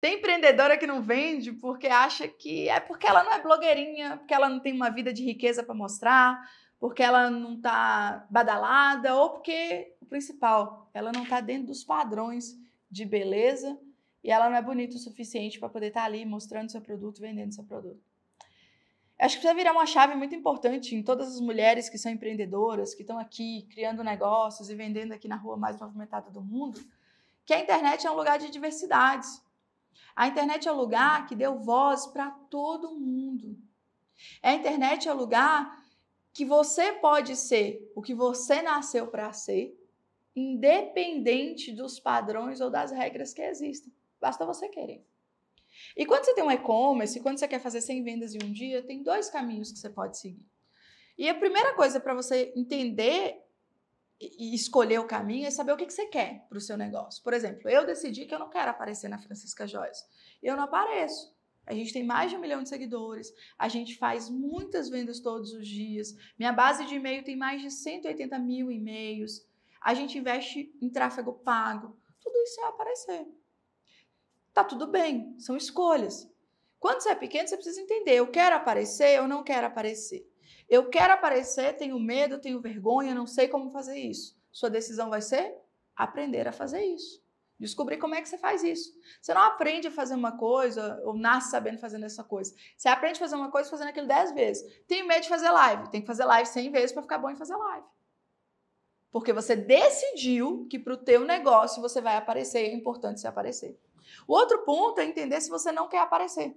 Tem empreendedora que não vende porque acha que é porque ela não é blogueirinha, porque ela não tem uma vida de riqueza para mostrar, porque ela não está badalada ou porque o principal, ela não está dentro dos padrões de beleza e ela não é bonita o suficiente para poder estar tá ali mostrando seu produto, vendendo seu produto. Acho que precisa virar uma chave muito importante em todas as mulheres que são empreendedoras, que estão aqui criando negócios e vendendo aqui na rua mais movimentada do mundo, que a internet é um lugar de diversidades a internet é o lugar que deu voz para todo mundo. A internet é o lugar que você pode ser o que você nasceu para ser, independente dos padrões ou das regras que existem. Basta você querer. E quando você tem um e-commerce, quando você quer fazer 100 vendas em um dia, tem dois caminhos que você pode seguir. E a primeira coisa para você entender e escolher o caminho é saber o que, que você quer para o seu negócio. Por exemplo, eu decidi que eu não quero aparecer na Francisca Joias. Eu não apareço. A gente tem mais de um milhão de seguidores, a gente faz muitas vendas todos os dias, minha base de e-mail tem mais de 180 mil e-mails, a gente investe em tráfego pago. Tudo isso é aparecer. Tá tudo bem, são escolhas. Quando você é pequeno, você precisa entender: eu quero aparecer, eu não quero aparecer. Eu quero aparecer, tenho medo, tenho vergonha, não sei como fazer isso. Sua decisão vai ser aprender a fazer isso. Descobrir como é que você faz isso. Você não aprende a fazer uma coisa ou nasce sabendo fazer essa coisa. Você aprende a fazer uma coisa fazendo aquilo 10 vezes. Tem medo de fazer live. Tem que fazer live 100 vezes para ficar bom em fazer live. Porque você decidiu que para o teu negócio você vai aparecer e é importante você aparecer. O outro ponto é entender se você não quer aparecer.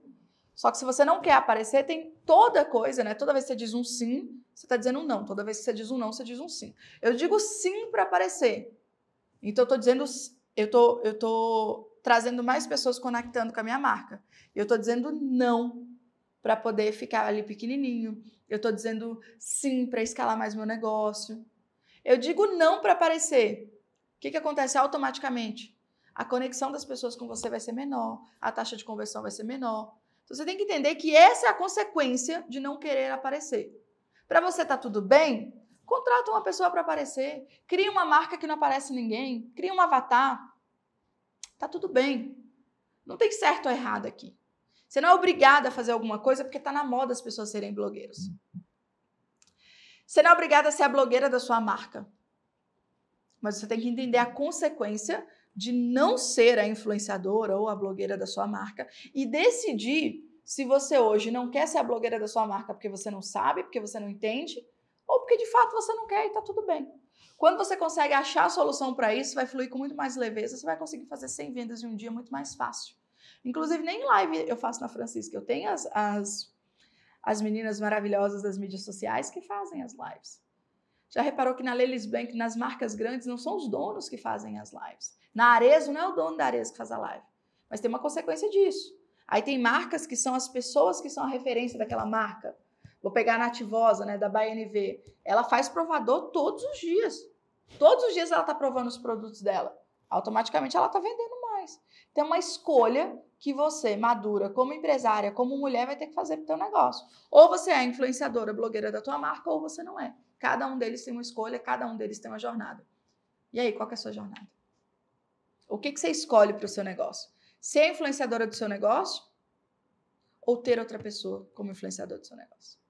Só que se você não quer aparecer, tem toda coisa, né? Toda vez que você diz um sim, você está dizendo um não. Toda vez que você diz um não, você diz um sim. Eu digo sim para aparecer. Então eu estou dizendo, eu tô, eu tô trazendo mais pessoas conectando com a minha marca. Eu estou dizendo não para poder ficar ali pequenininho. Eu estou dizendo sim para escalar mais meu negócio. Eu digo não para aparecer. O que, que acontece automaticamente? A conexão das pessoas com você vai ser menor, a taxa de conversão vai ser menor, então você tem que entender que essa é a consequência de não querer aparecer. Para você tá tudo bem, contrata uma pessoa para aparecer, cria uma marca que não aparece ninguém, cria um avatar. Tá tudo bem. Não tem certo ou errado aqui. Você não é obrigada a fazer alguma coisa porque está na moda as pessoas serem blogueiros. Você não é obrigada a ser a blogueira da sua marca. Mas você tem que entender a consequência de não ser a influenciadora ou a blogueira da sua marca e decidir se você hoje não quer ser a blogueira da sua marca porque você não sabe, porque você não entende, ou porque de fato você não quer e está tudo bem. Quando você consegue achar a solução para isso, vai fluir com muito mais leveza, você vai conseguir fazer 100 vendas em um dia muito mais fácil. Inclusive, nem live eu faço na Francisca. Eu tenho as, as, as meninas maravilhosas das mídias sociais que fazem as lives. Já reparou que na Lelis Bank, nas marcas grandes, não são os donos que fazem as lives. Na Arezo, não é o dono da Arezo que faz a live. Mas tem uma consequência disso. Aí tem marcas que são as pessoas que são a referência daquela marca. Vou pegar a Nativosa, né, da BNV. Ela faz provador todos os dias. Todos os dias ela está provando os produtos dela. Automaticamente ela está vendendo mais. Então é uma escolha que você, madura, como empresária, como mulher, vai ter que fazer para o seu negócio. Ou você é influenciadora, blogueira da tua marca, ou você não é. Cada um deles tem uma escolha, cada um deles tem uma jornada. E aí, qual é a sua jornada? O que, que você escolhe para o seu negócio? Ser influenciadora do seu negócio? Ou ter outra pessoa como influenciador do seu negócio?